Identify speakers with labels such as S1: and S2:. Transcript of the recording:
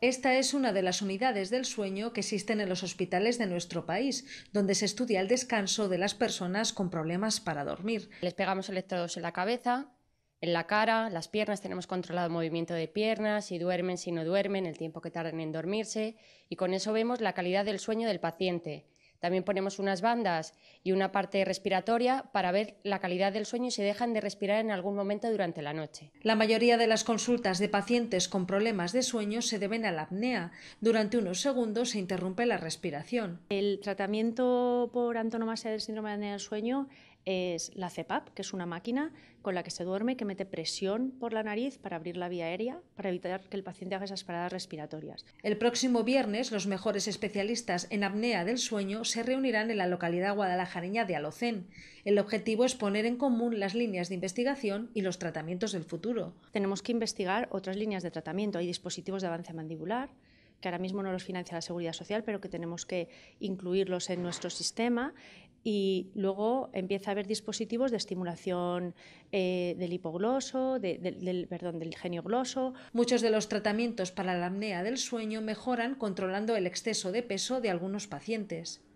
S1: Esta es una de las unidades del sueño que existen en los hospitales de nuestro país,
S2: donde se estudia el descanso de las personas con problemas para dormir. Les pegamos electrodos en la cabeza, en la cara, las piernas, tenemos controlado el movimiento de piernas, si duermen, si no duermen, el tiempo que tardan en dormirse, y con eso vemos la calidad del sueño del paciente, también ponemos unas bandas y una parte respiratoria para ver la calidad del sueño y si dejan de respirar en algún momento durante la noche.
S1: La mayoría de las consultas de pacientes con problemas de sueño se
S3: deben a la apnea. Durante unos segundos se interrumpe la respiración. El tratamiento por antonomasia del síndrome de apnea del sueño es la CEPAP, que es una máquina con la que se duerme que mete presión por la nariz para abrir la vía aérea para evitar que el paciente haga esas paradas respiratorias.
S1: El próximo viernes, los mejores especialistas en apnea del sueño se reunirán en la localidad guadalajareña de Alocén. El objetivo es poner en común las líneas de investigación
S3: y los tratamientos del futuro. Tenemos que investigar otras líneas de tratamiento. Hay dispositivos de avance mandibular, que ahora mismo no los financia la Seguridad Social, pero que tenemos que incluirlos en nuestro sistema y luego empieza a haber dispositivos de estimulación eh, del hipogloso, del, perdón, del genio gloso. Muchos de los tratamientos para la
S1: apnea del sueño mejoran controlando el exceso de peso de algunos pacientes.